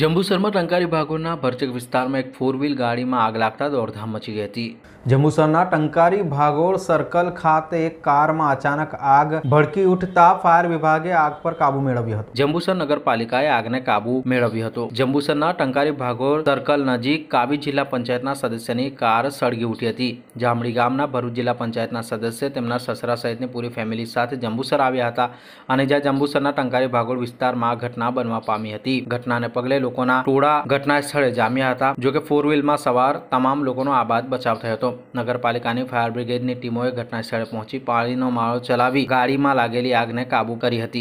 જંબુસરમાં ટંકારી ભાગોના ભરચક વિસ્તારમાં એક ફોર વ્હીલ ગાડીમાં આગ લાગતા દોડધામ મચી ગઈ હતી જંબુસરના ટંકારી ભાગોળ સર્કલ ખાતે એક કારમાં અચાનક આગ ભડકી ઉઠતા ફાયર વિભાગે આગ પર કાબુ મેળવ્યો હતો જંબુસર નગરપાલિકાએ આગને કાબુ મેળવ્યો હતો જંબુસરના ટંકારી ભાગોળ સર્કલ નજીક કાબી જિલ્લા પંચાયતના સદસ્યની કાર સળગી ઉઠી હતી જામડી ગામના ભરૂચ જિલ્લા પંચાયતના સદસ્ય તેમના સસરા સહિતની પૂરી ફેમિલી સાથે જંબુસર આવ્યા હતા અને જ્યાં જંબુસરના ટંકારી ભાગોળ વિસ્તારમાં આ ઘટના બનવા પામી હતી ઘટનાને પગલે લોકોના ટોળા ઘટના સ્થળે જામ્યા હતા જોકે કે ફોર વ્હીલમાં સવાર તમામ લોકોનો આબાદ બાદ બચાવ થયો હતો નગરપાલિકાની ફાયર બ્રિગેડની ટીમોએ ઘટના સ્થળે પહોંચી પાણીનો માળો ચલાવી ગાડીમાં લાગેલી આગને કાબુ કરી હતી